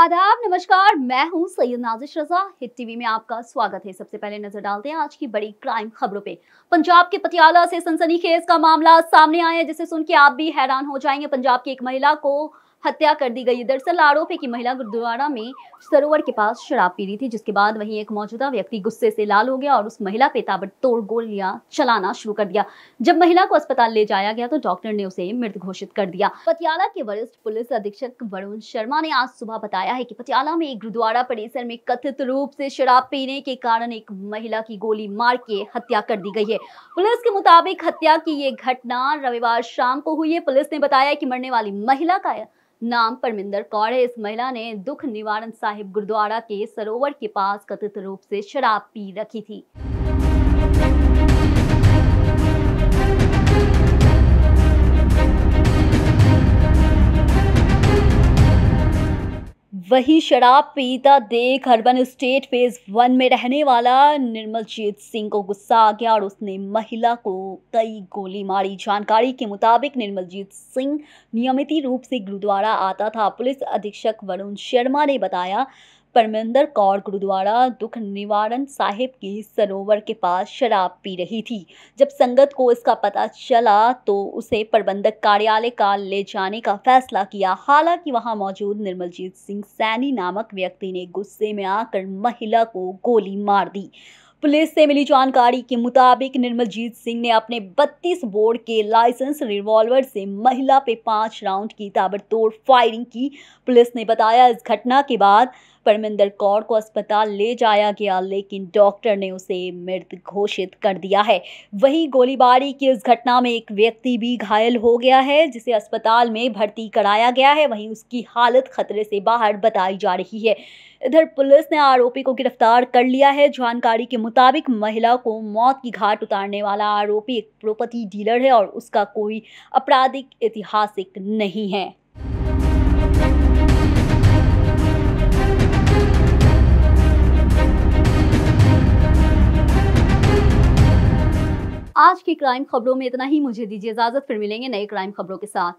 आदाब नमस्कार मैं हूं सैयद नाजिश रजा हिट टीवी में आपका स्वागत है सबसे पहले नजर डालते हैं आज की बड़ी क्राइम खबरों पे पंजाब के पटियाला से सनसनीखेज का मामला सामने आया है जिसे सुन के आप भी हैरान हो जाएंगे पंजाब की एक महिला को हत्या कर दी गई दरअसल आरोप है कि महिला गुरुद्वारा में सरोवर के पास शराब पी रही थी जिसके बाद वहीं एक मौजूदा व्यक्ति गुस्से से लाल हो गया और उस महिला पे ताबड़तोड़ गोलियां चलाना शुरू कर दिया जब महिला को अस्पताल ले जाया गया तो डॉक्टर ने उसे मृत घोषित कर दिया पटियाला के वरिष्ठ पुलिस अधीक्षक वरुण शर्मा ने आज सुबह बताया है की पटियाला में एक गुरुद्वारा परिसर में कथित रूप से शराब पीने के कारण एक महिला की गोली मार के हत्या कर दी गई है पुलिस के मुताबिक हत्या की ये घटना रविवार शाम को हुई है पुलिस ने बताया कि मरने वाली महिला का नाम परमिंदर कौर है इस महिला ने दुख निवारण साहिब गुरुद्वारा के सरोवर के पास कथित रूप से शराब पी रखी थी वही शराब पीता देख अर्बन स्टेट फेज वन में रहने वाला निर्मलजीत सिंह को गुस्सा आ गया और उसने महिला को कई गोली मारी जानकारी के मुताबिक निर्मलजीत सिंह नियमित रूप से गुरुद्वारा आता था पुलिस अधीक्षक वरुण शर्मा ने बताया परमिंदर कौर गुरुद्वारा दुख निवारण साहिब के सरोवर के पास शराब पी रही थी जब संगत को इसका पता चला तो उसे प्रबंधक कार्यालय का ले जाने का फैसला किया हालांकि वहां मौजूद निर्मलजीत सिंह सैनी नामक व्यक्ति ने गुस्से में आकर महिला को गोली मार दी पुलिस से मिली जानकारी के मुताबिक निर्मलजीत सिंह ने अपने 32 बोर्ड के लाइसेंस रिवॉल्वर से महिला पे पांच राउंड की ताबड़तोड़ फायरिंग की पुलिस ने बताया इस घटना के बाद परमिंदर कौर को अस्पताल ले जाया गया लेकिन डॉक्टर ने उसे मृत घोषित कर दिया है वहीं गोलीबारी की इस घटना में एक व्यक्ति भी घायल हो गया है जिसे अस्पताल में भर्ती कराया गया है वहीं उसकी हालत खतरे से बाहर बताई जा रही है इधर पुलिस ने आरोपी को गिरफ्तार कर लिया है जानकारी के मुताबिक महिला को मौत की घाट उतारने वाला आरोपी एक प्रॉपर्टी डीलर है और उसका कोई आपराधिक ऐतिहासिक नहीं है आज की क्राइम खबरों में इतना ही मुझे दीजिए इजाजत फिर मिलेंगे नए क्राइम खबरों के साथ